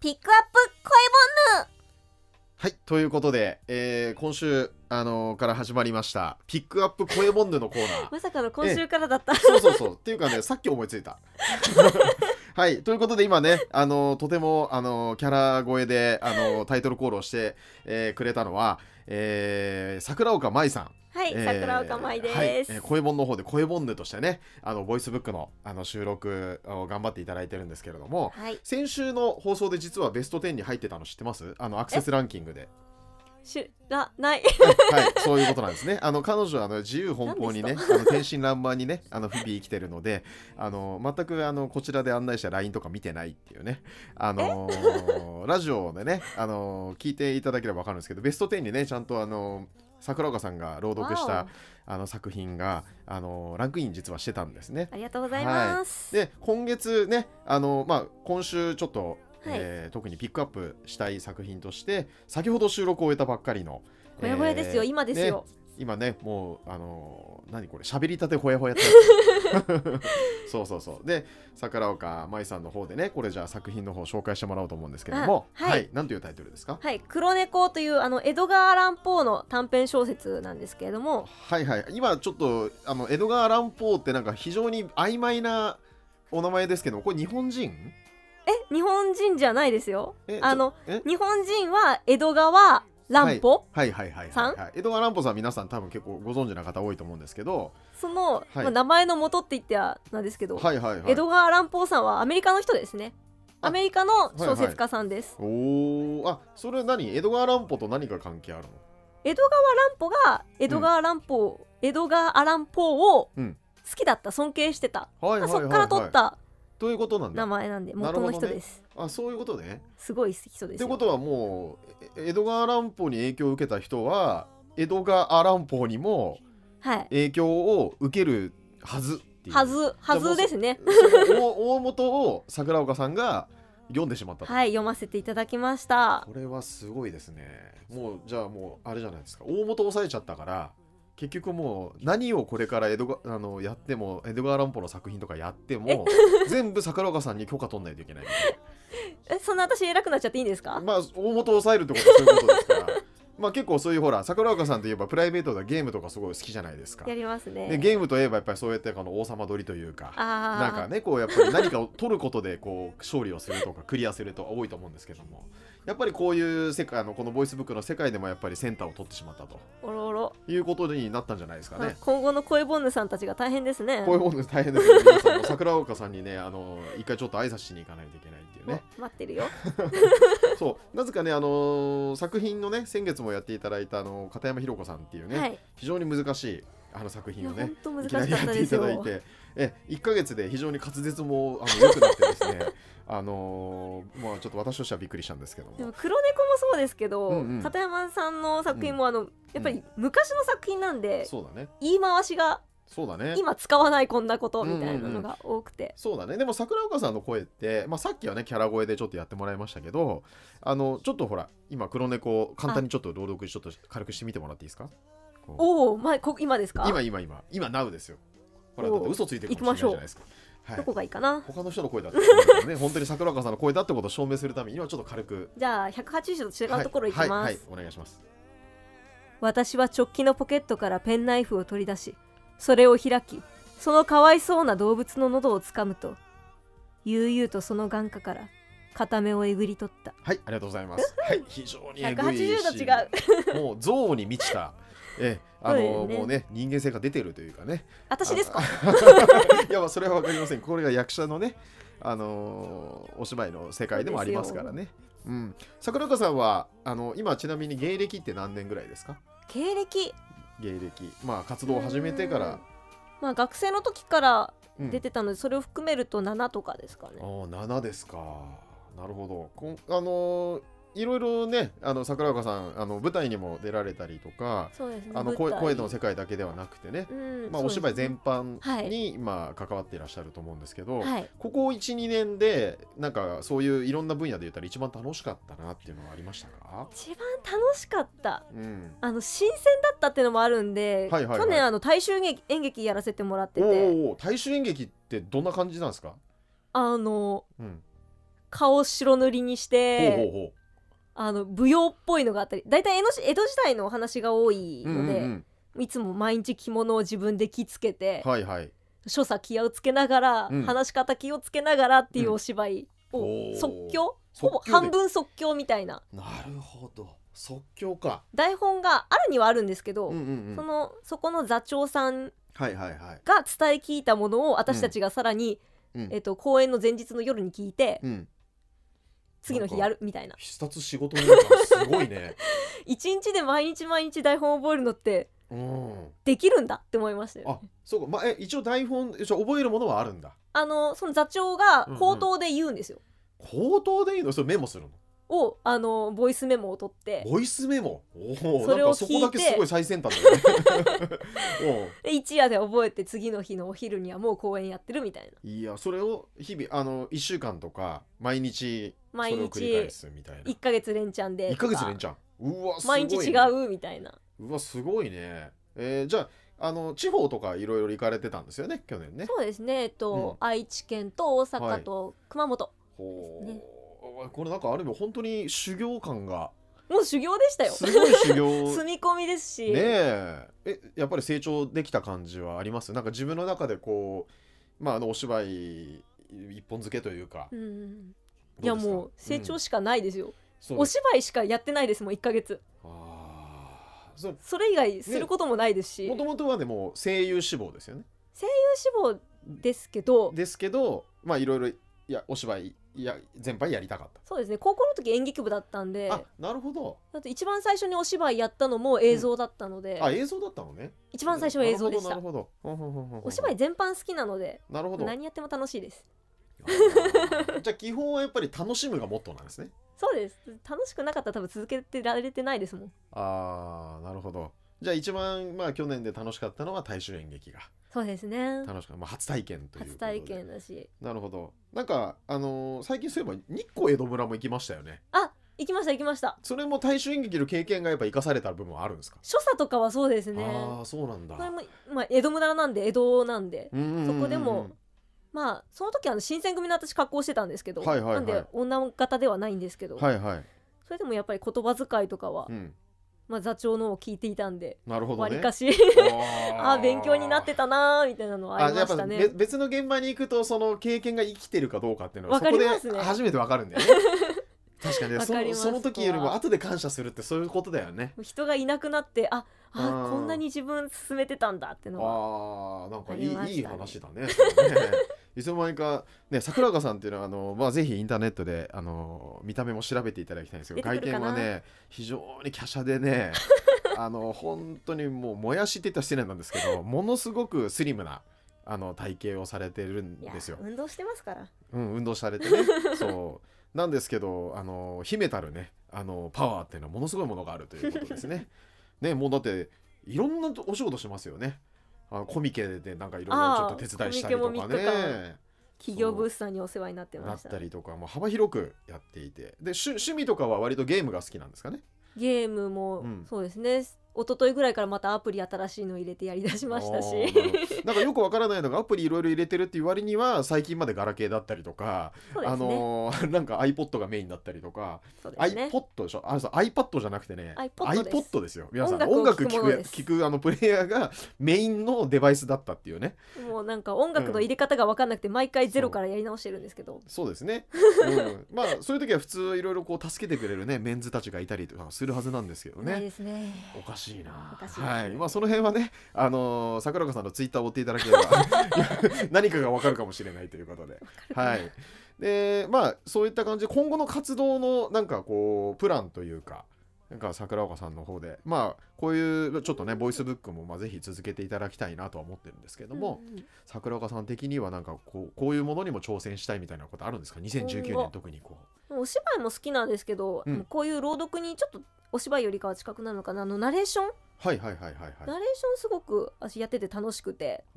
ピックアップ声ボンヌはい、ということで、えー、今週、あのーから始まりました、ピックアップ声ボンヌのコーナー。まさかの今週からだった。そうそうそう。っていうかね、さっき思いついた。はい、ということで今ね、あのとても、あのキャラ声で、あのタイトルコールをして、えー、くれたのは、えー、桜岡舞さん。はい、えー、桜岡舞です、はいえー、声本の方で声ボンヌとしてねあのボイスブックのあの収録を頑張っていただいてるんですけれども、はい、先週の放送で実はベスト10に入ってたの知ってますあのアクセスランキングで知らないはい、そういうことなんですね。あの彼女はあの自由奔放にね、あの天真爛漫にね、あの日々生きてるので、あの全くあのこちらで案内したラインとか見てないっていうね、あのー、ラジオでね、あのー、聞いていただければわかるんですけど、ベスト10にね、ちゃんとあのー、桜岡さんが朗読したあの作品があのランクイン実はしてたんですね。ありがとうございます。はい、で今月ねあのまあ今週ちょっとはい、えー、特にピックアップしたい作品として先ほど収録を終えたばっかりのほやほやですよ、えー、今ですよ、ね、今ねもうあのー、何これ喋りたてほやほやって そうそうそうで桜岡舞さんの方でねこれじゃあ作品の方紹介してもらおうと思うんですけれどもはい、はい、なんというタイトルですかはい「黒猫」というあの江戸川乱歩の短編小説なんですけれどもはいはい今ちょっとあの江戸川乱歩ってなんか非常に曖昧なお名前ですけどこれ日本人え日本人じゃないですよあの日本人は江戸川乱歩さん、はいはいはい江戸川乱歩さん皆さん多分結構ご存知な方多いと思うんですけどその、はい、まあ、名前の元って言ってはなんですけど、はいはいはい、江戸川乱歩さんはアメリカの人ですねアメリカの小説家さんです、はいはい、おあそれ何江戸川乱歩と何か関係あるの江戸川乱歩が江戸川乱歩、うん、江戸川乱歩を好きだった尊敬してた、はいはいはいはい、そっから取ったということなんだ名前なんで元の人です、ね、あそういうことねすごい人ですってことはもう江戸川乱歩に影響を受けた人は江戸川乱歩にも影響を受けるはず、はずはずですね 大元を桜岡さんが読んでしまったはい読ませていただきましたこれはすごいですねもうじゃあもうあれじゃないですか大元押さえちゃったから結局もう何をこれから江戸あのやっても江戸川乱歩の作品とかやっても 全部桜岡さんに許可取んないといけないえそんな私偉くなっちゃっていいんですかまあ大元を抑えるってことはそういうことですから まあ結構そういうほら桜岡さんといえばプライベートでゲームとかすごい好きじゃないですかやりますねでゲームといえばやっぱりそうやってこの王様取りというかなんかねこうやっぱり何かを取ることでこう勝利をするとかクリアするとか多いと思うんですけどもやっぱりこういう世界のこのボイスブックの世界でもやっぱりセンターを取ってしまったとおろおろいうことになったんじゃないですかね。今後の恋ボンヌさんたちが大変ですね。恋ボンヌ大変ですね。桜岡さんにねあの一回ちょっと挨拶しに行かないといけないっていうね。待ってるよ。そうなぜかねあの作品のね先月もやっていただいたあの片山ひ子さんっていうね、はい、非常に難しいあの作品をねいきなりやっていただいてえ1か月で非常に滑舌もあの良くなってですね あのー、まあ、ちょっと私としてはびっくりしたんですけどもでも黒猫もそうですけど、うんうん、片山さんの作品も、あの、うん、やっぱり昔の作品なんで、うん、そうだね、言い回しがそうだね今使わないこんなことみたいなのが多くて、うんうん、そうだねでも桜岡さんの声って、まあ、さっきはねキャラ声でちょっとやってもらいましたけどあのちょっとほら今黒猫簡単にちょっと朗読ちょっと軽くしてみてもらっていいですかおお、まあ、こ今ですか今今今今なうですよほらだって嘘ついてるかもしれないじゃないですかはい、どこがいいかな他の人の声だってね 本当に桜川さんの声だってことを証明するために今ちょっと軽くじゃあ180度違うところいきます、はいはい、お願いします私は直帰のポケットからペンナイフを取り出しそれを開きそのかわいそうな動物の喉をつかむと悠々とその眼下から片目をえぐり取ったはいありがとうございますはい非常にえぐいし180度違う もう悪に満ちたええあの、ね、もうね人間性が出てるというかね私ですか いやまあそれは分かりませんこれが役者のねあのお芝居の世界でもありますからねうん桜岡さんはあの今ちなみに芸歴って何年ぐらいですか芸歴芸歴まあ活動を始めてからまあ学生の時から出てたので、うん、それを含めると7とかですかねああ7ですかなるほどこあのーいろいろねあの桜岡さんあの舞台にも出られたりとか、ね、あの声声の世界だけではなくてね、うん、まあ、お芝居全般に今関わっていらっしゃると思うんですけど、はい、ここ12年でなんかそういういろんな分野で言ったら一番楽しかったなっていうのはありましたか一番楽しかった、うん、あの新鮮だったっていうのもあるんで、はいはいはい、去年あの大衆演劇やらせてもらってて大衆演劇ってどんな感じなんですかあの、うん、顔白塗りにしてほほほうううあの舞踊っぽいのがあったり大体江戸江戸時代のお話が多いので、うんうん、いつも毎日着物を自分で着付けて、はいはい、所作気をつけながら、うん、話し方気をつけながらっていうお芝居を、即興ほぼ半分即興みたいな。なるほど即興か台本があるにはあるんですけど、うんうんうん、そのそこの座長さんが伝え聞いたものを私たちがさらに、うん、えーと、と公演の前日の夜に聞いて、うん、次の日やるみたいな必殺仕事のすごいね 一日で毎日毎日台本覚えるのってできるんだって思いましたよ、ね、あそうか、まあ、え一応台本一応覚えるものはあるんだあのその座長が口頭で言うんですよ、うんうん、口頭で言うのそれメモするのをあのボイスメモを取ってボイスメモおそれをそこだけすごい最先端だね で一夜で覚えて次の日のお昼にはもう公演やってるみたいないやそれを日々あの1週間とか毎日毎日1か月連チャンで1か月連チャンうわ、ね、毎日違うみたいなうわすごいねえー、じゃああの地方とかいろいろ行かれてたんですよね去年ねそうですねえっと、うん、愛知県と大阪と熊本、ね、はい、これなんかある意味本当に修行感がもう修行でしたよすごい修行 住み込みですしねええやっぱり成長できた感じはありますなんか自分の中でこうまああのお芝居一本漬けというか、うん、いやもう成長しかないですよ、うん、お芝居しかやってないですもん1か月そそれ以外することもないですしもともとはでも声優志望ですよね声優志望ですけどですけどまあいろいろいやお芝居いや全般やりたかったそうですね高校の時演劇部だったんであなるほどだって一番最初にお芝居やったのも映像だったので、うん、あ映像だったのね一番最初は映像でしたなるほどお芝居全般好きなのでなるほど何やっても楽しいです じゃあ基本はやっぱり楽しむがモットーなんですねそうです楽しくなかったら多分続けてられてないですもんああなるほどじゃあ一番、まあ、去年で楽しかったのは大衆演劇がそうですね楽しかった、まあ、初体験という初体験だしなるほどなんかあのー最近そういえば日光江戸村も行きましたよね行きました行きましたそれも大衆演劇の経験がやっぱ生かされた部分はあるんですか、所作とかはそうですねああそうなんだこれも、まあ、江戸村なんで江戸なんでそこでもまあその時あの新選組の私格好してたんですけど、はいはいはいなんで女方ではないんですけど、はいはいそれでもやっぱり言葉遣いとかはうんまあ、座長のを聞いていたんでなるほど、ね、割かしあ あ勉強になってたなみたいなのはありましたね別の現場に行くとその経験が生きてるかどうかっていうのは、ね、そこで初めてわかるんだよね 確かに、そのその時よりも後で感謝するってそういうことだよね人がいなくなってああこんなに自分進めてたんだってのはあなんかいい,、いい話だねねいつの間にか、ね、桜川さんっていうのはあの、まあ、ぜひインターネットであの見た目も調べていただきたいんですけど外見はね非常に華奢でね あの本当にもうもやしって言ったら失礼なんですけどものすごくスリムな。あの体型をされてるんですよ。運動してますから。うん、運動されてね。そう。なんですけど、あの秘めたるね、あのパワーっていうのはものすごいものがあるということですね。ね、もうだっていろんなお仕事しますよね。あコミケでなんかいろいろちょっと手伝いしたりとかね。企業ブースさんにお世話になってました。ったりとかも幅広くやっていてで趣趣味とかは割とゲームが好きなんですかねゲームも、そうですね、一昨日ぐらいからまたアプリ新しいの入れてやりだしましたしなんかよくわからないのがアプリいろいろ入れてるっていう割には最近までガラケーだったりとか、ね、あのー、なんか iPod がメインだったりとか、ね、iPod でしょあのさ iPad じゃなくてね iPod ですよ皆さん音楽聴く聞くあのプレイヤーがメインのデバイスだったっていうねもうなんか音楽の入れ方が分かんなくて毎回ゼロからやり直してるんですけど、うん、そうですね、うん、まあそういう時は普通いろいろこう助けてくれるねメンズたちがいたりとかするはずなんですけどね。ないですねおかしいな。はい、まあ、その辺はね、あのー、桜子さんのツイッターを追っていただければ 何かがわかるかもしれないということで。はい。で、まあ、そういった感じで、今後の活動の、なんかこう、プランというか。なんか桜岡さんの方で、まあ、こういうちょっとねボイスブックもまあぜひ続けていただきたいなとは思ってるんですけども、うんうん、桜岡さん的にはなんかこうこういうものにも挑戦したいみたいなことあるんですか2019年特にこう。お芝居も好きなんですけど、うん、こういう朗読にちょっとお芝居よりかは近くなるのかなあのナレーションはいはいはいはい、はい、ナレーションすごく私やってて楽しくてああ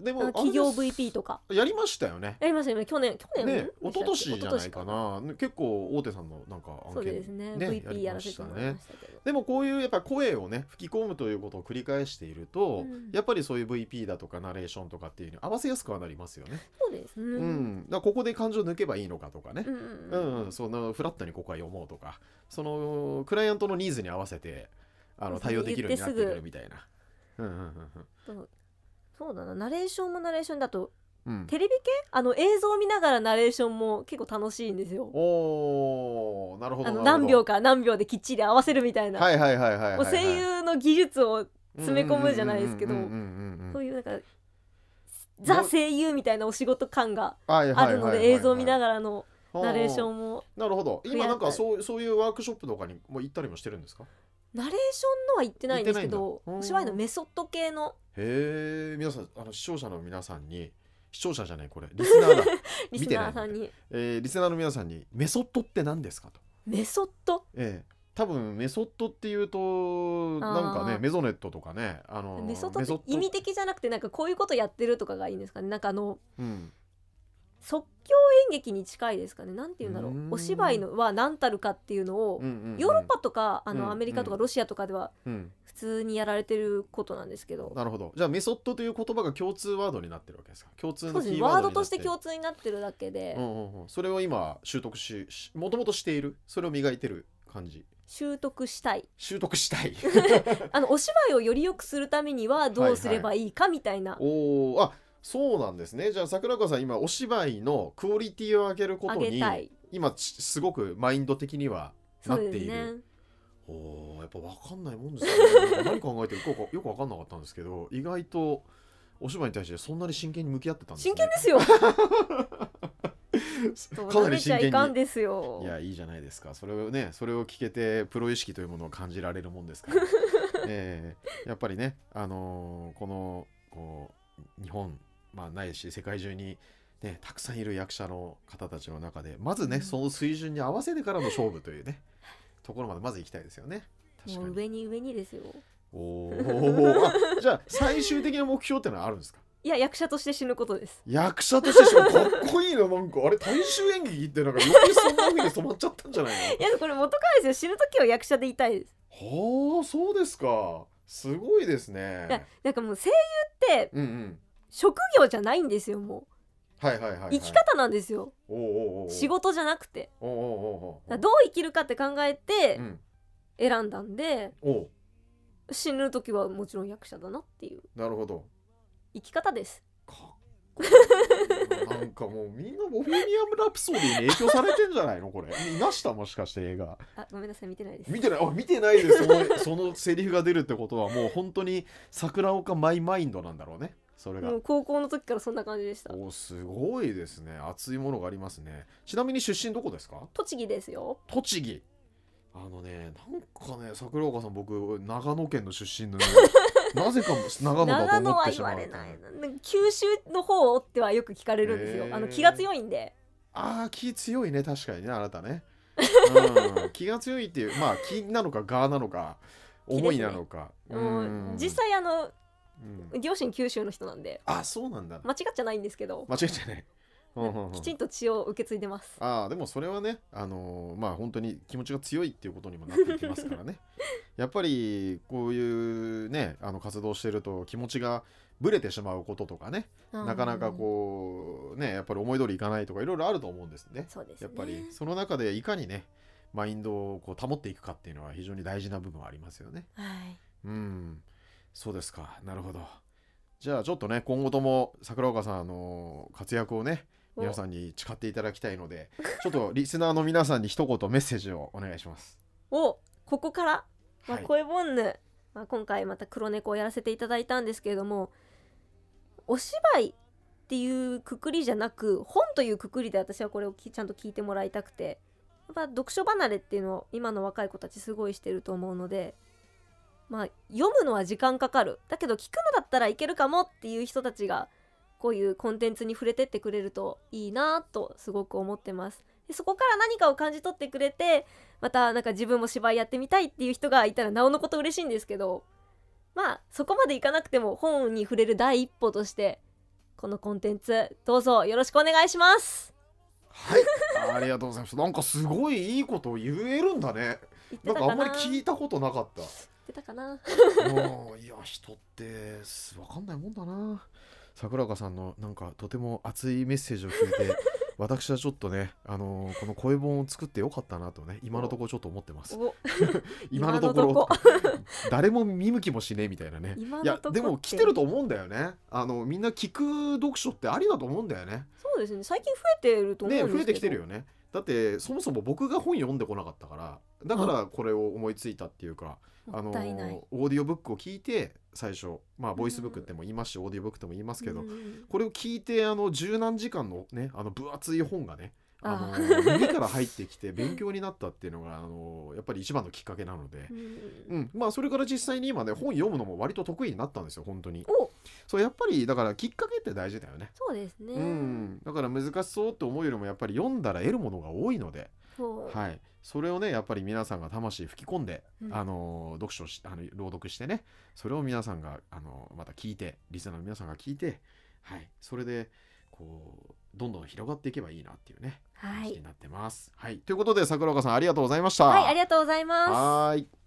でも企業 VP とかやりましたよねやりましたよね去年去年ね一昨年じゃないかな結構大手さんのなんか案件、ね、そうですね VP やらせてもらいましたけど、でもこういうやっぱ声をね吹き込むということを繰り返していると、うん、やっぱりそういう VP だとかナレーションとかっていうの合わせやすくはなりますよねそうですね、うん、だここで感情抜けばいいのかとかねうん、うん、そのフラットにここは読もうとかそのクライアントのニーズに合わせてあの対応できるようになってくるみたいな。うんうんうんうそうだなナレーションもナレーションだと、うん、テレビ系あの映像を見ながらナレーションも結構楽しいんですよ。おなるほど何秒か何秒できっちり合わせるみたいな声優の技術を詰め込むじゃないですけどそういうなんかザ声優みたいなお仕事感があるので映像を見ながらのナレーションも。なるほど今なんかそうそういうワークショップとかにも行ったりもしてるんですかナレーションのは言ってないんですけどお芝居のメソッド系のへえ皆さんあの視聴者の皆さんに視聴者じゃないこれ リスナーリスナーさんに、えー、リスナーの皆さんにメソッドって何ですかとメソッドええー多分メソッドっていうとなんかねメゾネットとかねあのメソッドって意味的じゃなくてなんかこういうことやってるとかがいいんですかねなんかあの、うん、即興演劇に近いですかね何て言うんだろうお芝居のは何たるかっていうのを、ヨーロッパとかあの、アメリカとかロシアとかでは普通にやられてることなんですけど、なるほどじゃあメソッドという言葉が共通ワードになってるわけですか共通のキーワードワードとして共通になってるだけで、うんうん、それを今習得しもともとしているそれを磨いてる感じ習得したい習得したい あのお芝居をより良くするためにはどうすればいいかみたいな、はいはい、おあそうなんですねじゃあ桜子さん今お芝居のクオリティを上げることに今すごくマインド的にはなっている。おお、やっぱ分かんないもんですね何考えてるかよく分かんなかったんですけど意外とお芝居に対してそんなに真剣に向き合ってたんです、ね、真剣ですよ かなり真剣にいやいいじゃないですかそれをねそれを聞けてプロ意識というものを感じられるもんですから、えー、やっぱりね、あのー、このこう日本まあ、ないし世界中に、ね、たくさんいる役者の方たちの中でまずね、うん、その水準に合わせてからの勝負というねところまでまず行きたいですよね。確か上に上にですよ。おおあじゃあ最終的な目標ってのはあるんですかいや役者として死ぬことです役者として死ぬかっこいいななんかあれ大衆演劇ってなんかよくそんなふうに染まっちゃったんじゃないの いやこれ元からですよ死ぬ時は役者でいたいですはあそうですかすごいですねなんかもう声優って、うんうん、職業じゃないんですよもう、はいはいはいはい、生き方なんですよおうおうおう仕事じゃなくておうおうおうおうだどう生きるかって考えて選んだんで、おう死ぬ時はもちろん役者だなっていうなるほど生き方ですかっこいいなんかもうみんなボヘミアム・ラプソディに影響されてんじゃないのこれいましたもしかして映画あごめんなさい見てないです見てないあ見てないですそのそのセリフが出るってことはもう本当に桜岡マイマインドなんだろうねそれが高校の時からそんな感じでしたおすごいですね熱いものがありますねちなみに出身どこですか栃木ですよ栃木あのねなんかね桜岡さん僕長野県の出身の、ね なぜかも長野だと思ってしまう、長野は言われない九州の方ってはよく聞かれるんですよ、えー、あの気が強いんでああ気強いね確かにねあなたね、うん、気が強いっていうまあ気なのかがなのか思いなのか、ね、うん、実際あのうん、両親九州の人なんであそうなんだ間違っちゃないんですけど間違っちゃないきちんと血を受け継いでます。ああでもそれはね、あのー、まあ本当に気持ちが強いっていうことにもなってきますからね。やっぱりこういうねあの活動してると気持ちがぶれてしまうこととかね、なかなかこうねやっぱり思い通りいかないとかいろいろあると思うんですね。そうです、ね、やっぱりその中でいかにねマインドをこう保っていくかっていうのは非常に大事な部分はありますよね。はい。うん。そうですかなるほどじゃあちょっとね今後とも桜岡さんの活躍をね皆さんに誓っていただきたいのでちょっとリスナーの皆さんに一言メッセージをお願いしますおここから、まあ、声ボンヌ、まあ、今回また黒猫をやらせていただいたんですけれどもお芝居っていうくくりじゃなく本というくくりで私はこれをちゃんと聞いてもらいたくてやっぱ読書離れっていうのを今の若い子たちすごいしてると思うのでまあ、読むのは時間かかるだけど聞くのだったらいけるかもっていう人たちがこういうコンテンツに触れてってくれるといいなとすごく思ってますでそこから何かを感じ取ってくれてまたなんか自分も芝居やってみたいっていう人がいたらなおのこと嬉しいんですけどまあそこまでいかなくても本に触れる第一歩としてこのコンテンツどうぞよろしくお願いしますはいありがとうございますなんかすごいいいこと言えるんだねなんかあんまり聞いたことなかったってたかなもういや人ってす分かんないもんだな桜川さんのなんかとても熱いメッセージを聞いて 私はちょっとね、あのー、この声本を作ってよかったなとね今のところちょっと思ってます 今のところ 誰も見向きもしねえみたいなねいやでも来てると思うんだよねあのみんな聞く読書ってありだと思うんだよねそうですね最近増えてると思うんですけど、ね、増えてきてるよねだってそもそも僕が本読んでこなかったからだからこれを思いついたっていうかあのオーディオブックを聞いて最初まあボイスブックっても言いますし、オーディオブックとも言いますけど、これを聞いてあの十何時間のねあの分厚い本がねあの耳から入ってきて 勉強になったっていうのがあのやっぱり一番のきっかけなので、うん、まあ、それから実際に今ね本読むのも割と得意になったんですよ本当に。そうやっぱりだからきっかけって大事だよね。そうですね、うん、だから難しそうって思うよりもやっぱり読んだら得るものが多いので。はい、それをねやっぱり皆さんが魂吹き込んで、うん、あの読書しあの朗読してねそれを皆さんがあのまた聞いてリスナーの皆さんが聞いて、はい、それでこうどんどん広がっていけばいいなっていうね、はい、話になってます。はい、ということで桜岡さんありがとうございました。はい、ありがとうございます。はい